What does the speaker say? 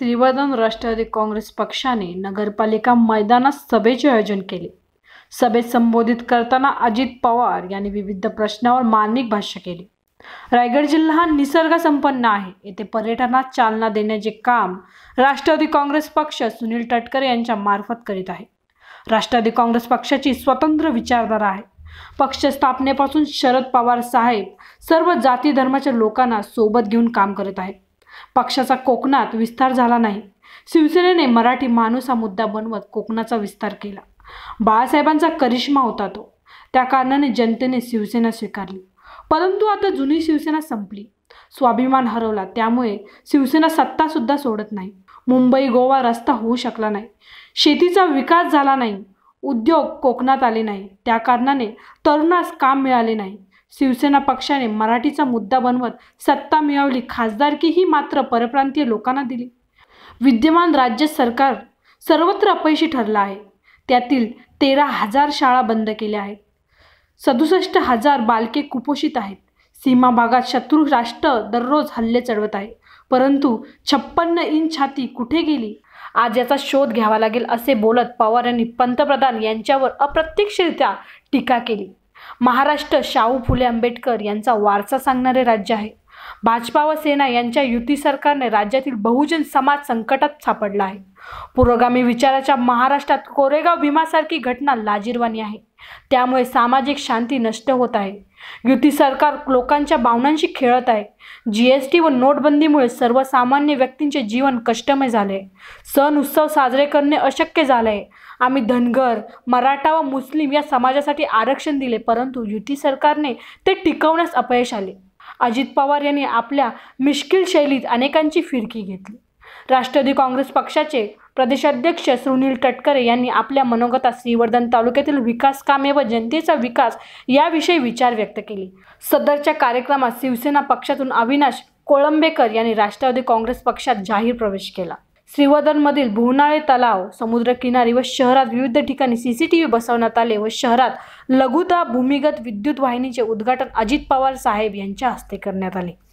श्रीवर्धन राष्ट्रवादी काँग्रेस पक्षाने नगरपालिका मैदानात सभेचे आयोजन केले सभेत संबोधित करताना अजित पवार यांनी विविध प्रश्नावर मार्मिक भाष्य केले रायगड जिल्हा हा निसर्गसंपन्न आहे येथे पर्यटनात चालना देण्याचे काम राष्ट्रवादी काँग्रेस पक्ष सुनील तटकरे यांच्या मार्फत करीत आहे राष्ट्रवादी काँग्रेस पक्षाची स्वतंत्र विचारधारा आहे पक्ष स्थापनेपासून शरद पवार साहेब सर्व जाती धर्माच्या लोकांना सोबत घेऊन काम करत आहेत पक्षाचा कोकणात विस्तार झाला नाही शिवसेनेने मराठी माणूस हा मुद्दा बनवत कोकणाचा विस्तार केला बाळासाहेबांचा करिश्मा होता तो त्या कारणाने जनतेने शिवसेना स्वीकारली परंतु आता जुनी शिवसेना संपली स्वाभिमान हरवला त्यामुळे शिवसेना सत्तासुद्धा सोडत नाही मुंबई गोवा रस्ता होऊ शकला नाही शेतीचा विकास झाला नाही उद्योग कोकणात आले नाही त्या कारणाने तरुणास काम मिळाले नाही शिवसेना पक्षाने मराठीचा मुद्दा बनवत सत्ता मिळवली खासदारकी ही मात्र परप्रांतीय लोकांना दिली विद्यमान राज्य सरकार सर्वत्र अपयशी ठरलं आहे त्यातील तेरा हजार शाळा बंद केल्या आहेत सदुसष्ट हजार बालके कुपोषित आहेत सीमा भागात शत्रू राष्ट्र दररोज हल्ले चढवत आहे परंतु छप्पन्न इंच छाती कुठे गेली आज याचा शोध घ्यावा लागेल असे बोलत पवार यांनी पंतप्रधान यांच्यावर अप्रत्यक्षरित्या टीका केली महाराष्ट्र शाहू फुले आंबेडकर यांचा वारसा सांगणारे राज्य आहे भाजपा व सेना यांच्या युती सरकारने राज्यातील बहुजन समाज संकटात सापडला आहे पुरोगामी विचाराच्या महाराष्ट्रात कोरेगाव भीमासारखी घटना लाजीरवाणी आहे त्यामुळे सामाजिक शांती नष्ट होत आहे युती सरकार लोकांच्या भावनांशी खेळत आहे जी एस टी व नोटबंदीमुळे सर्वसामान्य व्यक्तींचे जीवन कष्टमय झाले सण उत्सव साजरे करणे अशक्य झाले आम्ही धनगर मराठा व मुस्लिम या समाजासाठी आरक्षण दिले परंतु युती सरकारने ते टिकवण्यास अपयश आले अजित पवार यांनी आपल्या मिश्किल शैलीत अनेकांची फिरकी घेतली राष्ट्रवादी काँग्रेस पक्षाचे प्रदेशाध्यक्ष सुनील तटकरे यांनी आपल्या मनोगतात श्रीवर्धन तालुक्यातील विकास कामे व जनतेचा विकास याविषयी विचार व्यक्त केले सदरच्या कार्यक्रमात शिवसेना पक्षातून अविनाश कोळंबेकर यांनी राष्ट्रवादी काँग्रेस पक्षात जाहीर प्रवेश केला श्रीवर्धनमधील भुवनाळे तलाव समुद्रकिनारी व शहरात विविध ठिकाणी सी सी टी व्ही बसवण्यात आले व शहरात लघुता भूमिगत विद्युत वाहिनीचे उद्घाटन अजित पवार साहेब यांच्या हस्ते करण्यात आले